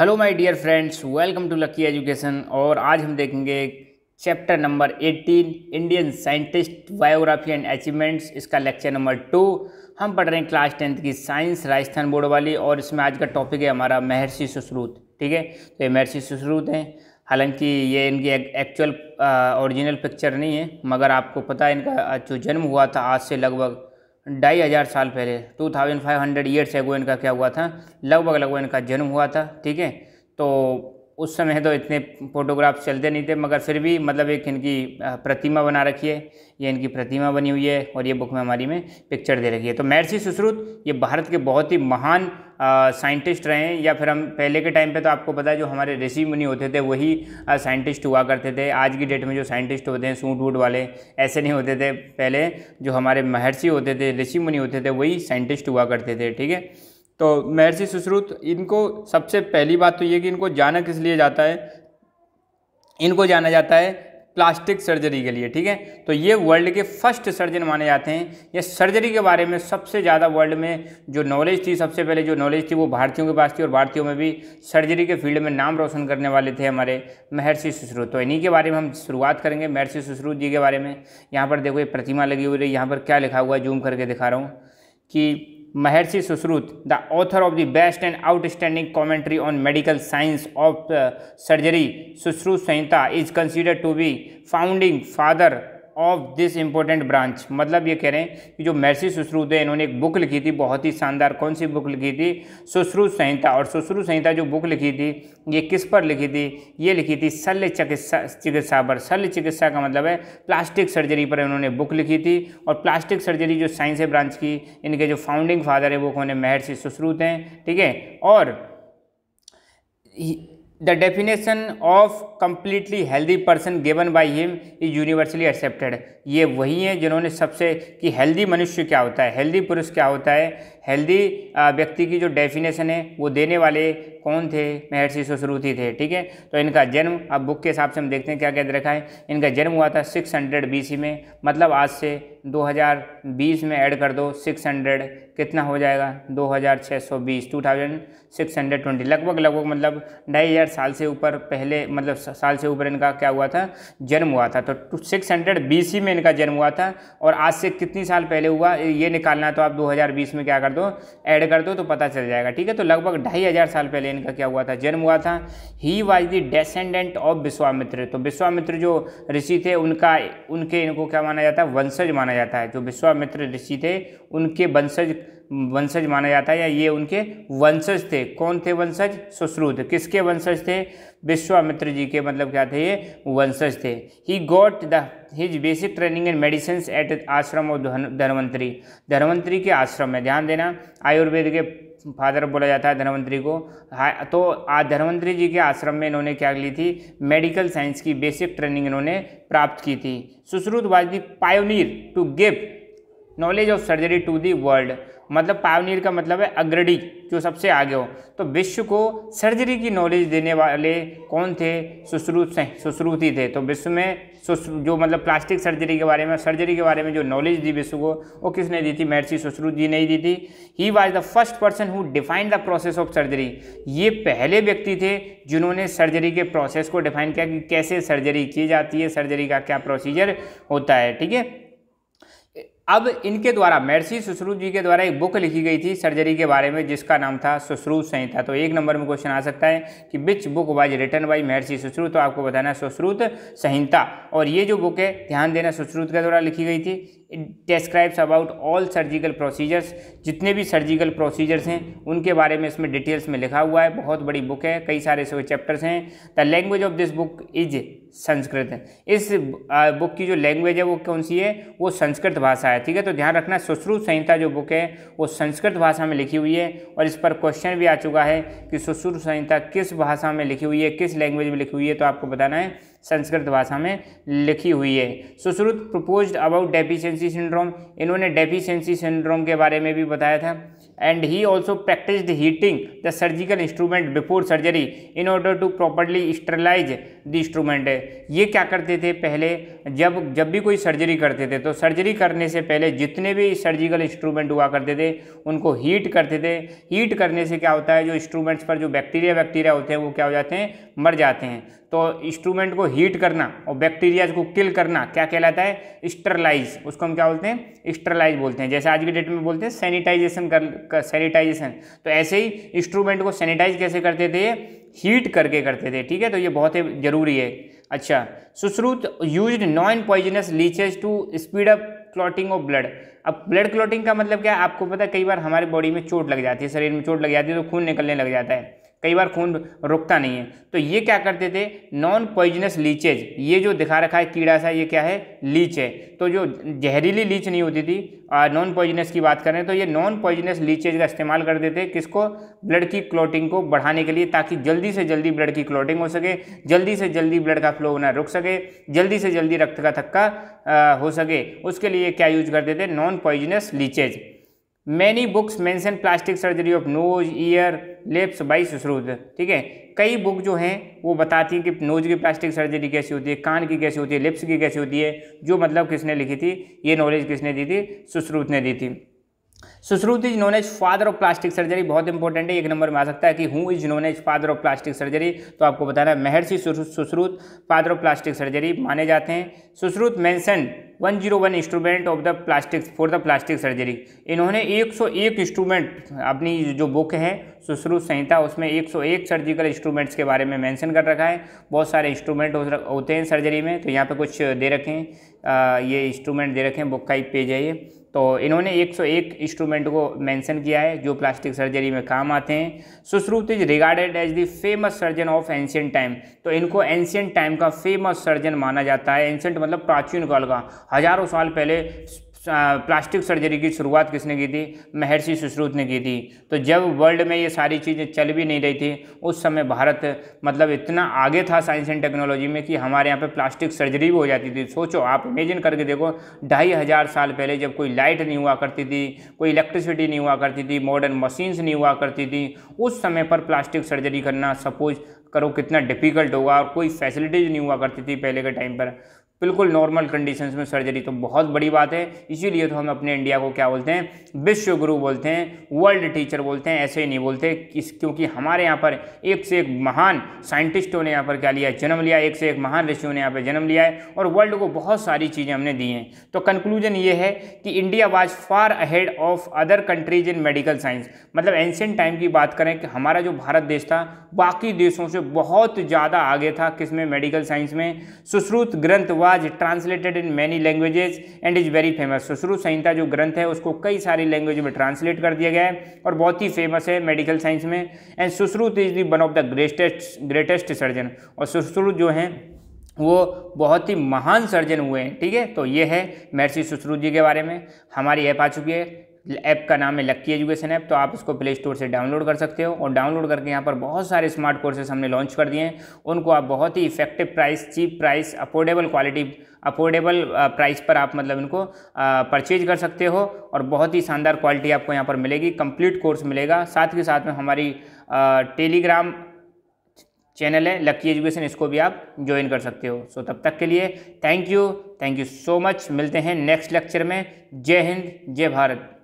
Hello my dear friends welcome to lucky education और आज हम देखेंगे chapter number 18 Indian scientist biography and achievements इसका लेक्चर नंबर टू हम पढ़ रहे हैं क्लास टेंथ की साइंस राजस्थान बोर्ड वाली और इसमें आज का टॉपिक है हमारा महर्षि सुश्रुत ठीक है तो ये महर्षि सुश्रुत हैं हालांकि ये इनकी एक्चुअल ओरिजिनल पिक्चर नहीं है मगर आपको पता है इनका जो जन्म हुआ था आज से लगभग ढाई हज़ार साल पहले two thousand five hundred years ago इनका क्या हुआ था लगभग लगभग इनका जन्म हुआ था ठीक है तो उस समय तो इतने फोटोग्राफ चलते नहीं थे मगर फिर भी मतलब एक इनकी प्रतिमा बना रखी है ये इनकी प्रतिमा बनी हुई है और ये बुक में हमारी में पिक्चर दे रखी है तो महर्षि सुश्रुत ये भारत के बहुत ही महान साइंटिस्ट रहे हैं या फिर हम पहले के टाइम पे तो आपको पता है जो हमारे ऋषि मुनि होते थे वही साइंटिस्ट हुआ करते थे आज की डेट में जो साइंटिस्ट होते हैं सूट वूट वाले ऐसे नहीं होते थे पहले जो हमारे महर्षि होते थे ऋषि मुनि होते थे वही साइंटिस्ट हुआ करते थे ठीक है तो महर्षि सुश्रुत इनको सबसे पहली बात तो ये कि इनको जाना किस लिए जाता है इनको जाना जाता है प्लास्टिक सर्जरी के लिए ठीक है तो ये वर्ल्ड के फर्स्ट सर्जन माने जाते हैं ये सर्जरी के बारे में सबसे ज़्यादा वर्ल्ड में जो नॉलेज थी सबसे पहले जो नॉलेज थी वो भारतीयों के पास थी और भारतीयों में भी सर्जरी के फील्ड में नाम रोशन करने वाले थे हमारे महर्षि सुश्रुत तो इन्हीं के बारे में हम शुरुआत करेंगे महर्षि सुश्रुत जी के बारे में यहाँ पर देखो ये प्रतिमा लगी हुई है यहाँ पर क्या लिखा हुआ है जूम करके दिखा रहा हूँ कि Maharshi Susrut, the author of the best and outstanding commentary on medical science of uh, surgery, Susrut Sanhita, is considered to be founding father of this important branch मतलब ये कह रहे हैं कि जो महर्षि सुश्रुत है इन्होंने एक बुक लिखी थी बहुत ही शानदार कौन सी बुक लिखी थी सुश्रुत संहिता और सुश्रुत संहिता जो बुक लिखी थी ये किस पर लिखी थी ये लिखी थी शल्य चिकित्सा चिकित्सा पर शल्य चिकित्सा का मतलब है प्लास्टिक सर्जरी पर इन्होंने बुक लिखी थी और प्लास्टिक सर्जरी जो साइंस है ब्रांच की इनके जो फाउंडिंग फादर है वो कौन है महर्षि सुश्रुत हैं ठीक है और the definition of completely healthy person given by him is universally accepted ये वही हैं जिन्होंने सबसे कि हेल्दी मनुष्य क्या होता है हेल्दी पुरुष क्या होता है हेल्दी व्यक्ति की जो डेफिनेशन है वो देने वाले कौन थे महर्षि सुश्रुति थे ठीक है तो इनका जन्म अब बुक के हिसाब से हम देखते हैं क्या कहते रखा है इनका जन्म हुआ था 600 हंड्रेड में मतलब आज से 2020 में ऐड कर दो 600 कितना हो जाएगा 2620 2620 लगभग लगभग मतलब ढाई हज़ार साल से ऊपर पहले मतलब साल से ऊपर इनका क्या हुआ था जन्म हुआ था तो 600 हंड्रेड में इनका जन्म हुआ था और आज से कितनी साल पहले हुआ ये निकालना तो आप 2020 में क्या कर दो दो तो ऐड कर दो तो पता चल जाएगा ठीक है तो लगभग ढाई हज़ार साल पहले इनका क्या हुआ था जन्म हुआ था he was the descendant of Vishwamitra तो विश्वामित्र जो ऋषि थे उनका उनके इनको क्या माना जाता है वंशज माना जाता है जो विश्वामित्र ऋषि थे उनके वंशज वंशज माना जाता है या ये उनके वंशज थे कौन थे वंशज सुश्रुत किसके वंशज थे विश्वामित्र जी के मतलब क्या थे ये वंशज थे he got the his basic training in medicine at ashram और धनवंतरी धनवंतरी के आश्रम में ध्यान देना आयुर्वेद के फादर बोला जाता है धनवंतरी को तो आज धनवंतरी जी के आश्रम में इन्होंने क्या ली थी मेडिकल साइंस की बेसिक ट्रेनिंग इन्होंने प्राप्त की थी Sushruta was the pioneer to give knowledge of surgery to the world मतलब पावनीर का मतलब है अग्रणी जो सबसे आगे हो तो विश्व को सर्जरी की नॉलेज देने वाले कौन थे सुश्रुत सुश्रुत ही थे तो विश्व में जो मतलब प्लास्टिक सर्जरी के बारे में सर्जरी के बारे में जो नॉलेज दी विश्व को वो किसने दी थी महर्षि सुश्रुत जी ने ही दी थी he was the first person who defined the process of surgery ये पहले व्यक्ति थे जिन्होंने सर्जरी के प्रोसेस को डिफाइन किया कि कैसे सर्जरी की जाती है सर्जरी का क्या प्रोसीजर होता है ठीक है अब इनके द्वारा महर्षि सुश्रू जी के द्वारा एक बुक लिखी गई थी सर्जरी के बारे में जिसका नाम था सुश्रू संहिता तो एक नंबर में क्वेश्चन आ सकता है कि which book was written by Maharshi Sushruta तो आपको बताना है सुश्रुत संहिता और ये जो बुक है ध्यान देना सुश्रुत के द्वारा लिखी गई थी describes about all surgical procedures जितने भी सर्जिकल प्रोसीजर्स हैं उनके बारे में इसमें डिटेल्स में लिखा हुआ है बहुत बड़ी बुक है कई सारे इसमें चैप्टर्स हैं the language of this book is Sanskrit इस बुक की जो लैंग्वेज है वो कौन सी है वो संस्कृत भाषा है ठीक है तो ध्यान रखना सुश्रुत संहिता जो बुक है वो संस्कृत भाषा में लिखी हुई है और इस पर क्वेश्चन भी आ चुका है कि सुश्रुत संहिता किस भाषा में लिखी हुई है किस लैंग्वेज में लिखी हुई है तो आपको बताना है संस्कृत भाषा में लिखी हुई है Sushruta proposed about deficiency syndrome इन्होंने डेफिशिएंसी सिंड्रोम के बारे में भी बताया था and he also practice heating the surgical instrument before surgery in order to properly sterilize the instrument है ये क्या करते थे पहले जब जब भी कोई सर्जरी करते थे तो सर्जरी करने से पहले जितने भी सर्जिकल इंस्ट्रूमेंट हुआ करते थे उनको हीट करते थे हीट करने से क्या होता है जो इंस्ट्रूमेंट्स पर जो बैक्टीरिया वैक्टीरिया होते हैं वो क्या हो जाते हैं मर जाते हैं तो इंस्ट्रूमेंट को हीट करना और बैक्टीरियाज को किल करना क्या कहलाता है स्टरलाइज उसको हम क्या बोलते हैं स्टरलाइज बोलते हैं जैसे आज के डेट में बोलते हैं सैनिटाइजेशन कर सैनिटाइजेशन तो ऐसे ही इंस्ट्रूमेंट को सैनिटाइज कैसे करते थे हीट करके करते थे ठीक है तो ये बहुत ही ज़रूरी है अच्छा Sushruta use non poisonous leeches to speed up clotting of blood अब ब्लड क्लॉटिंग का मतलब क्या है आपको पता है कई बार हमारे बॉडी में चोट लग जाती है शरीर में चोट लग जाती है तो खून निकलने लग जाता है कई बार खून रुकता नहीं है तो ये क्या करते थे नॉन पॉइजनस लीचेज ये जो दिखा रखा है कीड़ा सा ये क्या है लीच है तो जो जहरीली लीच नहीं होती थी नॉन पॉइजनस की बात करें तो ये नॉन पॉइजनस लीचेज का इस्तेमाल करते थे किसको ब्लड की क्लोटिंग को बढ़ाने के लिए ताकि जल्दी से जल्दी ब्लड की क्लोटिंग हो सके जल्दी से जल्दी ब्लड का फ्लो होना रुक सके जल्दी से जल्दी रक्त का थक्का हो सके उसके लिए क्या यूज करते थे non causing poisonous leeches. Many books mention plastic surgery of nose ear lips by Sushruta ठीक है कई बुक जो हैं वो बताती हैं कि नोज की प्लास्टिक सर्जरी कैसी होती है कान की कैसी होती है लिप्स की कैसी होती है जो मतलब किसने लिखी थी ये नॉलेज किसने दी थी सुश्रुत ने दी थी Sushruta is known as father of plastic surgery बहुत इंपॉर्टेंट है एक नंबर में आ सकता है कि who is known as father of plastic surgery तो आपको बताना है Maharshi Sushruta father of plastic surgery माने जाते हैं Sushruta mention 101 instrument of the plastic for the plastic surgery इन्होंने 101 इंस्ट्रूमेंट अपनी जो बुक है सुश्रुत संहिता उसमें 101 सर्जिकल इंस्ट्रूमेंट्स के बारे में मेंशन कर रखा है बहुत सारे इंस्ट्रूमेंट होते हैं सर्जरी में तो यहाँ पे कुछ दे रखें ये इंस्ट्रूमेंट दे रखें बुक का एक पेज है ये तो इन्होंने 101 इंस्ट्रूमेंट को मेंशन किया है जो प्लास्टिक सर्जरी में काम आते हैं Sushruta is regarded as the famous surgeon of ancient time तो इनको एंशियंट टाइम का फेमस सर्जन माना जाता है एंशियंट मतलब प्राचीन काल का हज़ारों साल पहले प्लास्टिक सर्जरी की शुरुआत किसने की थी महर्षि सुश्रुत ने की थी तो जब वर्ल्ड में ये सारी चीज़ें चल भी नहीं रही थी उस समय भारत मतलब इतना आगे था साइंस एंड टेक्नोलॉजी में कि हमारे यहाँ पे प्लास्टिक सर्जरी भी हो जाती थी सोचो आप इमेजिन करके देखो ढाई हज़ार साल पहले जब कोई लाइट नहीं हुआ करती थी कोई इलेक्ट्रिसिटी नहीं हुआ करती थी मॉडर्न मशीन्स नहीं हुआ करती थी उस समय पर प्लास्टिक सर्जरी करना सपोज करो कितना डिफ़िकल्ट होगा और कोई फैसिलिटीज़ नहीं हुआ करती थी पहले के टाइम पर बिल्कुल नॉर्मल कंडीशंस में सर्जरी तो बहुत बड़ी बात है इसीलिए तो हम अपने इंडिया को क्या बोलते हैं विश्व गुरु बोलते हैं वर्ल्ड टीचर बोलते हैं ऐसे ही नहीं बोलते इस क्योंकि हमारे यहाँ पर एक से एक महान साइंटिस्टों ने यहाँ पर क्या लिया जन्म लिया एक से एक महान ऋषियों ने यहाँ पर जन्म लिया है और वर्ल्ड को बहुत सारी चीज़ें हमने दी हैं तो कंक्लूजन ये है कि India was far ahead of other countries in medical science मतलब एंशियंट टाइम की बात करें कि हमारा जो भारत देश था बाकी देशों से बहुत ज़्यादा आगे था किस में मेडिकल साइंस में सुश्रुत ग्रंथ व आवाज़ translated in many languages and is very famous Sushruta Samhita जो ग्रंथ है उसको कई सारी लैंग्वेज में ट्रांसलेट कर दिया गया है और बहुत ही फेमस है मेडिकल साइंस में and Sushruta is the one of the greatest greatest surgeon और सुश्रुत जो हैं वो बहुत ही महान सर्जन हुए हैं ठीक है तो ये है महर्षि सुश्रुत जी के बारे में हमारी ऐप आ चुकी है ऐप का नाम है लक्की एजुकेशन ऐप तो आप उसको प्ले स्टोर से डाउनलोड कर सकते हो और डाउनलोड करके यहाँ पर बहुत सारे स्मार्ट कोर्सेज हमने लॉन्च कर दिए हैं उनको आप बहुत ही effective price cheap price affordable quality affordable price पर आप मतलब इनको परचेज कर सकते हो और बहुत ही शानदार क्वालिटी आपको यहाँ पर मिलेगी कंप्लीट कोर्स मिलेगा साथ के साथ में हमारी टेलीग्राम चैनल है लक्की एजुकेशन इसको भी आप ज्वाइन कर सकते हो सो तब तक के लिए thank you thank you so much मिलते हैं नेक्स्ट लेक्चर में जय हिंद जय भारत